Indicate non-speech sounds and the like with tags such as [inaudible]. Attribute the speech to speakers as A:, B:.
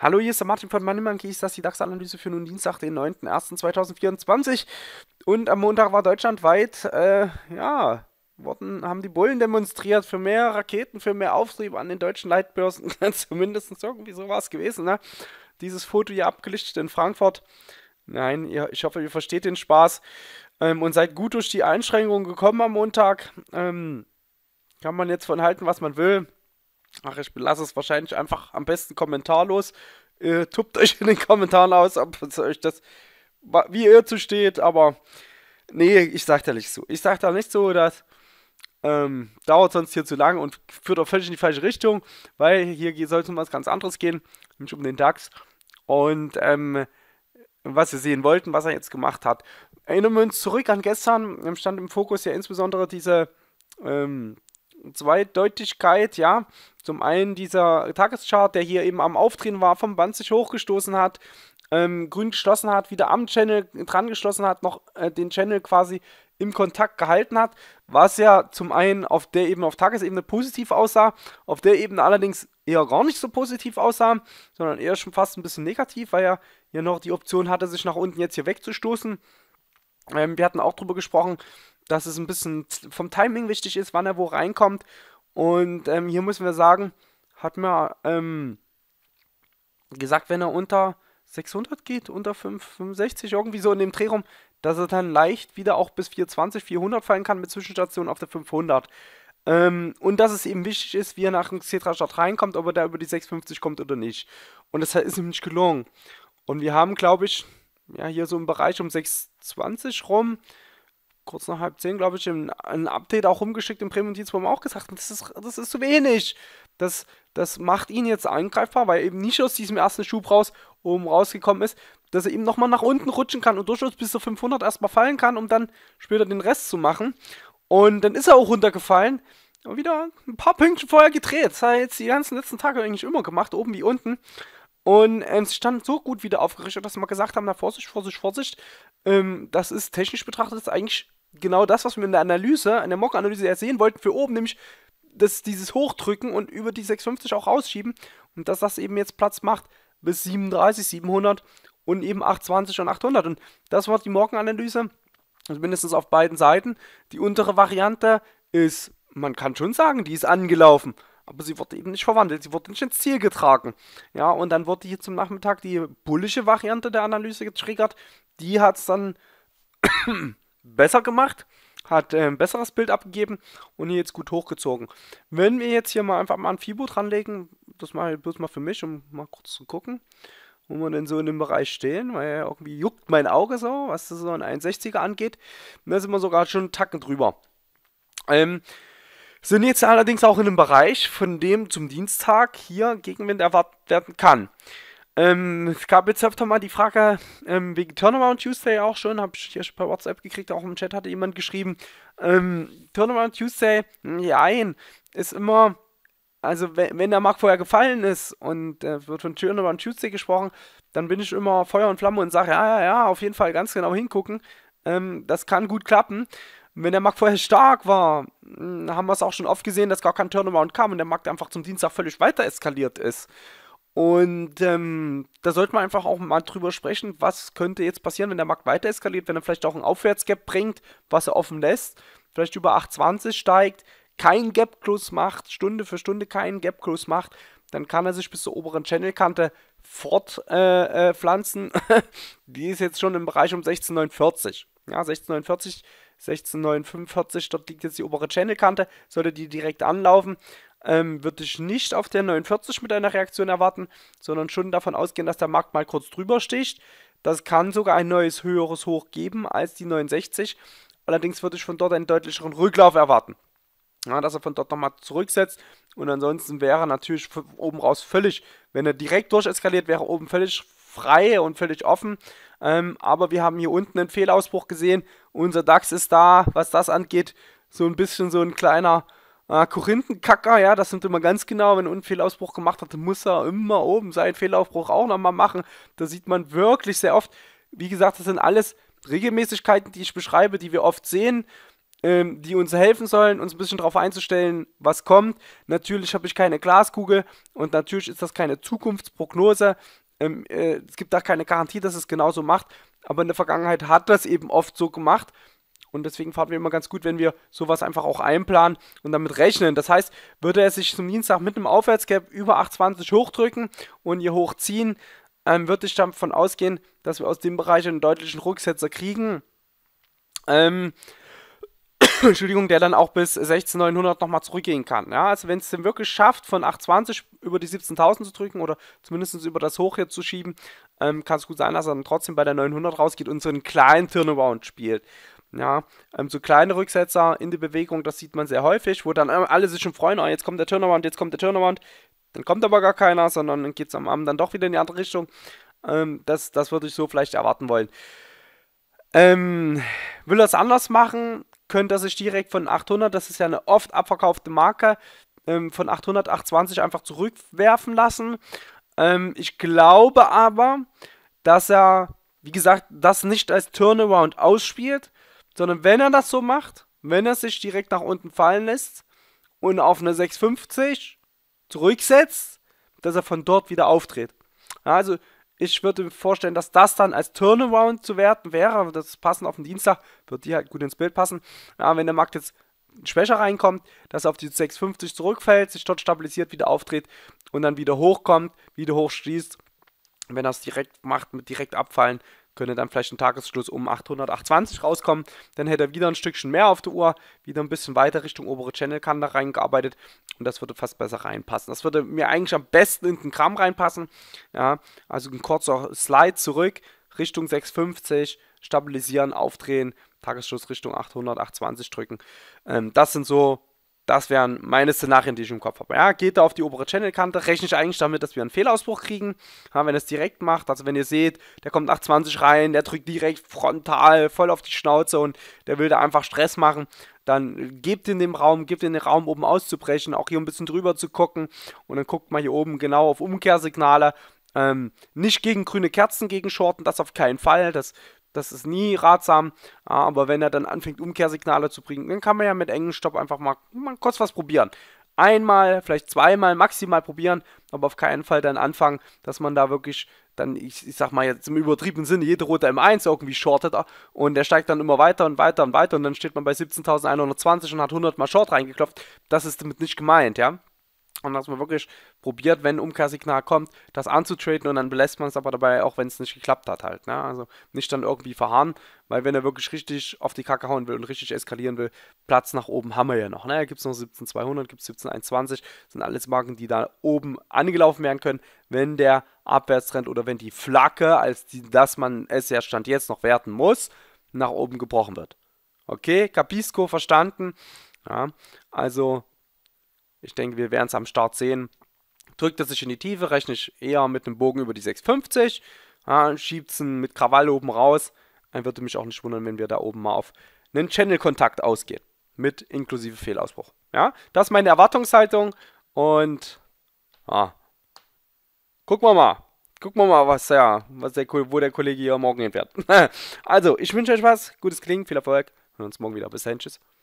A: Hallo, hier ist der Martin von Money Ich das die DAX-Analyse für nun Dienstag, den 9.01.2024. Und am Montag war deutschlandweit, äh, ja, wurden, haben die Bullen demonstriert für mehr Raketen, für mehr Auftrieb an den deutschen Leitbörsen. [laughs] Zumindest irgendwie so war es gewesen, ne? Dieses Foto hier abgelichtet in Frankfurt. Nein, ihr, ich hoffe, ihr versteht den Spaß. Ähm, und seid gut durch die Einschränkungen gekommen am Montag. Ähm, kann man jetzt von halten, was man will. Ach, ich lasse es wahrscheinlich einfach am besten kommentarlos. Äh, tuppt euch in den Kommentaren aus, ob euch das, wie ihr zu steht, aber nee, ich sag da nicht so. Ich sag da nicht so, dass ähm, dauert sonst hier zu lang und führt auch völlig in die falsche Richtung, weil hier soll es um was ganz anderes gehen, nämlich um den DAX. Und ähm, was sie sehen wollten, was er jetzt gemacht hat. Erinnern wir uns zurück an gestern, ähm, stand im Fokus ja insbesondere diese ähm, Zweideutigkeit, ja. Zum einen dieser Tageschart, der hier eben am Auftreten war, vom Band sich hochgestoßen hat, ähm, grün geschlossen hat, wieder am Channel dran geschlossen hat, noch äh, den Channel quasi im Kontakt gehalten hat, was ja zum einen auf der Ebene, auf Tagesebene positiv aussah, auf der Ebene allerdings eher gar nicht so positiv aussah, sondern eher schon fast ein bisschen negativ, weil er ja noch die Option hatte, sich nach unten jetzt hier wegzustoßen. Ähm, wir hatten auch darüber gesprochen, dass es ein bisschen vom Timing wichtig ist, wann er wo reinkommt. Und ähm, hier müssen wir sagen, hat mir ähm, gesagt, wenn er unter 600 geht, unter 565, irgendwie so in dem Drehraum, dass er dann leicht wieder auch bis 420, 400 fallen kann mit Zwischenstationen auf der 500. Ähm, und dass es eben wichtig ist, wie er nach dem Xetra-Start reinkommt, ob er da über die 650 kommt oder nicht. Und das ist ihm nicht gelungen. Und wir haben, glaube ich, ja, hier so im Bereich um 620 rum, kurz nach halb zehn, glaube ich, ein, Update auch rumgeschickt im Prämondiz, wo wir auch gesagt hat, das ist, das ist zu wenig. Das, das macht ihn jetzt angreifbar, weil eben nicht aus diesem ersten Schub raus oben rausgekommen ist, dass er eben nochmal nach unten rutschen kann und durchaus bis zu 500 erstmal fallen kann, um dann später den Rest zu machen. Und dann ist er auch runtergefallen. Und wieder ein paar Pünktchen vorher gedreht. Das hat er jetzt die ganzen letzten Tage eigentlich immer gemacht, oben wie unten. Und ähm, stand so gut wieder aufgerichtet, dass wir gesagt haben, na Vorsicht, Vorsicht, Vorsicht. Ähm, das ist technisch betrachtet ist eigentlich genau das, was wir in der Analyse, in der Mock-Analyse ja sehen wollten für oben, nämlich dass dieses Hochdrücken und über die 650 auch rausschieben und dass das eben jetzt Platz macht bis 37, 700 und eben 820 und 800. Und das war die Morgenanalyse, also mindestens auf beiden Seiten. Die untere Variante ist, man kann schon sagen, die ist angelaufen. Aber sie wurde eben nicht verwandelt, sie wurde nicht ins Ziel getragen. Ja, und dann wurde hier zum Nachmittag die bullische Variante der Analyse getriggert. Die hat es dann [coughs] besser gemacht hat äh, ein besseres Bild abgegeben und hier jetzt gut hochgezogen. Wenn wir jetzt hier mal einfach mal ein Fibo dranlegen, das mache ich bloß mal für mich, um mal kurz zu gucken. Wo wir denn so in dem Bereich stehen, weil irgendwie juckt mein Auge so, was das so ein 61er angeht. da sind wir sogar schon einen Tacken drüber. Ähm, sind jetzt allerdings auch in einem Bereich, von dem zum Dienstag hier Gegenwind erwartet werden kann. Ähm, es gab jetzt öfter mal die Frage ähm, wegen Turnaround Tuesday auch schon, habe ich hier schon per WhatsApp gekriegt, auch im Chat hatte jemand geschrieben. Ähm, Turnaround Tuesday, nein, ist immer also wenn, wenn der Markt vorher gefallen ist und äh, wird von Turnover und Tuesday gesprochen, dann bin ich immer Feuer und Flamme und sage, ja, ja, ja, auf jeden Fall ganz genau hingucken. Ähm, das kann gut klappen. Wenn der Markt vorher stark war, hm, haben wir es auch schon oft gesehen, dass gar kein Turnaround kam und der Markt einfach zum Dienstag völlig weiter eskaliert ist. Und ähm, da sollte man einfach auch mal drüber sprechen, was könnte jetzt passieren, wenn der Markt weiter eskaliert, wenn er vielleicht auch einen Aufwärtsgap bringt, was er offen lässt, vielleicht über 8,20 steigt, keinen Gap Close macht, Stunde für Stunde keinen Gap Close macht, dann kann er sich bis zur oberen Channelkante fortpflanzen. Äh, äh, [laughs] Die ist jetzt schon im Bereich um 16,49. Ja, 16,49. 16,945, dort liegt jetzt die obere Channelkante. Sollte die direkt anlaufen, ähm, würde ich nicht auf der 49 mit einer Reaktion erwarten, sondern schon davon ausgehen, dass der Markt mal kurz drüber sticht. Das kann sogar ein neues höheres Hoch geben als die 69. Allerdings würde ich von dort einen deutlicheren Rücklauf erwarten ja, dass er von dort nochmal zurücksetzt. Und ansonsten wäre natürlich oben raus völlig, wenn er direkt durcheskaliert, wäre oben völlig frei und völlig offen. Ähm, aber wir haben hier unten einen Fehlausbruch gesehen. Unser DAX ist da, was das angeht, so ein bisschen so ein kleiner äh, Korinthenkacker. Ja, das sind immer ganz genau, wenn er einen Fehlausbruch gemacht hat, muss er immer oben seinen Fehlausbruch auch nochmal machen. Da sieht man wirklich sehr oft. Wie gesagt, das sind alles Regelmäßigkeiten, die ich beschreibe, die wir oft sehen ähm, die uns helfen sollen, uns ein bisschen darauf einzustellen, was kommt. Natürlich habe ich keine Glaskugel und natürlich ist das keine Zukunftsprognose. Ähm, äh, es gibt auch keine Garantie, dass es genauso macht, aber in der Vergangenheit hat das eben oft so gemacht. Und deswegen fahren wir immer ganz gut, wenn wir sowas einfach auch einplanen und damit rechnen. Das heißt, würde er sich zum Dienstag mit einem Aufwärtsgap über 8,20 hochdrücken und hier hochziehen, ähm, würde ich davon ausgehen, dass wir aus dem Bereich einen deutlichen Rücksetzer kriegen. Ähm, [laughs] Entschuldigung, der dann auch bis 16900 nochmal zurückgehen kann. Ja, also wenn es denn wirklich schafft, von 820 über die 17.000 zu drücken oder zumindest über das Hoch hier zu schieben, ähm, kann es gut sein, dass er dann trotzdem bei der 900 rausgeht und so einen kleinen Turnaround spielt. Ja, ähm, so kleine Rücksetzer in die Bewegung, das sieht man sehr häufig, wo dann äh, alle sich schon freuen, oh, jetzt kommt der Turnaround, jetzt kommt der Turnaround. Dann kommt aber gar keiner, sondern dann geht es am Abend dann doch wieder in die andere Richtung. Ähm, das, das würde ich so vielleicht erwarten wollen. Ähm, will er es anders machen? könnte er sich direkt von 800, das ist ja eine oft abverkaufte Marke, ähm, von 800, 820 einfach zurückwerfen lassen. Ähm, ich glaube aber, dass er, wie gesagt, das nicht als Turnaround ausspielt, sondern wenn er das so macht, wenn er sich direkt nach unten fallen lässt und auf eine 650 zurücksetzt, dass er von dort wieder auftritt. Ja, also ich würde mir vorstellen, dass das dann als Turnaround zu werten wäre. Das passen auf den Dienstag, wird die halt gut ins Bild passen. Aber wenn der Markt jetzt schwächer reinkommt, dass er auf die 650 zurückfällt, sich dort stabilisiert, wieder auftritt und dann wieder hochkommt, wieder hochschließt. Wenn er es direkt macht mit direkt abfallen, könnte dann vielleicht ein Tagesschluss um 800, 820 rauskommen. Dann hätte er wieder ein Stückchen mehr auf der Uhr, wieder ein bisschen weiter Richtung obere Channelkante reingearbeitet und das würde fast besser reinpassen. Das würde mir eigentlich am besten in den Gramm reinpassen. Ja, also ein kurzer Slide zurück Richtung 650, stabilisieren, aufdrehen, Tagesschluss Richtung 800, 820 drücken. Ähm, das sind so das wären meine Szenarien, die ich im Kopf habe. Ja, geht da auf die obere Channelkante, rechne ich eigentlich damit, dass wir einen Fehlausbruch kriegen. Ja, wenn er es direkt macht, also wenn ihr seht, der kommt nach 20 rein, der drückt direkt frontal voll auf die Schnauze und der will da einfach Stress machen, dann gebt in dem Raum, gebt in den Raum oben auszubrechen, auch hier ein bisschen drüber zu gucken und dann guckt mal hier oben genau auf Umkehrsignale. Ähm, nicht gegen grüne Kerzen gegen Shorten, das auf keinen Fall. Das das ist nie ratsam, aber wenn er dann anfängt, Umkehrsignale zu bringen, dann kann man ja mit engen Stopp einfach mal, mal kurz was probieren. Einmal, vielleicht zweimal maximal probieren, aber auf keinen Fall dann anfangen, dass man da wirklich dann, ich, ich sag mal jetzt im übertriebenen Sinne, jede rote M1 irgendwie shortet und der steigt dann immer weiter und weiter und weiter und dann steht man bei 17.120 und hat 100 mal Short reingeklopft. Das ist damit nicht gemeint, ja. Und dass man wirklich probiert, wenn ein Umkehrsignal kommt, das anzutreten und dann belässt man es aber dabei, auch wenn es nicht geklappt hat halt. Ne? Also nicht dann irgendwie verharren, weil wenn er wirklich richtig auf die Kacke hauen will und richtig eskalieren will, Platz nach oben haben wir ja noch. Ne? Gibt es noch 17200, gibt es 17120, sind alles Marken, die da oben angelaufen werden können, wenn der Abwärtstrend oder wenn die Flagge, als die, dass man es ja Stand jetzt noch werten muss, nach oben gebrochen wird. Okay, Capisco verstanden. Ja, also ich denke, wir werden es am Start sehen. Drückt er sich in die Tiefe, rechne ich eher mit einem Bogen über die 650. Ja, Schiebt es mit Krawall oben raus. Dann würde mich auch nicht wundern, wenn wir da oben mal auf einen Channel-Kontakt ausgehen. Mit inklusive Fehlausbruch. Ja, das ist meine Erwartungshaltung. Und ah, gucken wir mal. Gucken wir mal, was, ja, was der, wo der Kollege hier morgen hinfährt. [laughs] also, ich wünsche euch was. Gutes Klingen, viel Erfolg. Wir hören uns morgen wieder. Bis dahin. Tschüss.